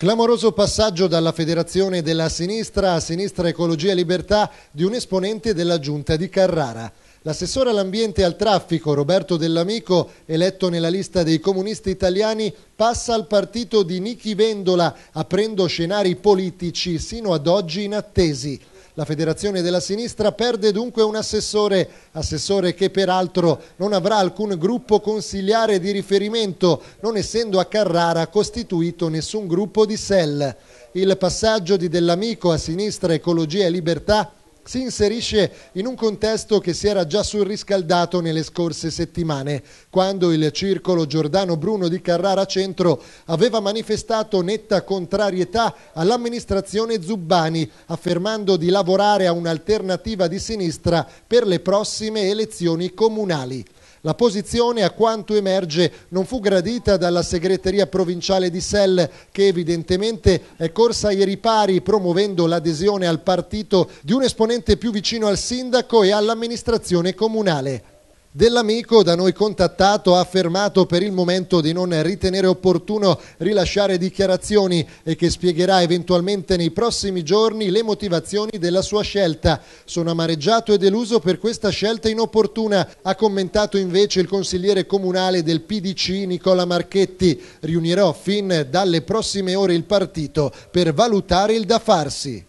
Clamoroso passaggio dalla Federazione della Sinistra a Sinistra Ecologia e Libertà di un esponente della Giunta di Carrara. L'assessore all'ambiente e al traffico Roberto Dell'Amico, eletto nella lista dei comunisti italiani, passa al partito di Nichi Vendola, aprendo scenari politici sino ad oggi inattesi. La federazione della sinistra perde dunque un assessore, assessore che peraltro non avrà alcun gruppo consigliare di riferimento, non essendo a Carrara costituito nessun gruppo di SEL. Il passaggio di Dell'Amico a Sinistra Ecologia e Libertà si inserisce in un contesto che si era già surriscaldato nelle scorse settimane, quando il circolo Giordano Bruno di Carrara Centro aveva manifestato netta contrarietà all'amministrazione Zubbani, affermando di lavorare a un'alternativa di sinistra per le prossime elezioni comunali. La posizione, a quanto emerge, non fu gradita dalla segreteria provinciale di Selle che evidentemente è corsa ai ripari promuovendo l'adesione al partito di un esponente più vicino al sindaco e all'amministrazione comunale dell'amico da noi contattato ha affermato per il momento di non ritenere opportuno rilasciare dichiarazioni e che spiegherà eventualmente nei prossimi giorni le motivazioni della sua scelta. Sono amareggiato e deluso per questa scelta inopportuna, ha commentato invece il consigliere comunale del PDC Nicola Marchetti. Riunirò fin dalle prossime ore il partito per valutare il da farsi.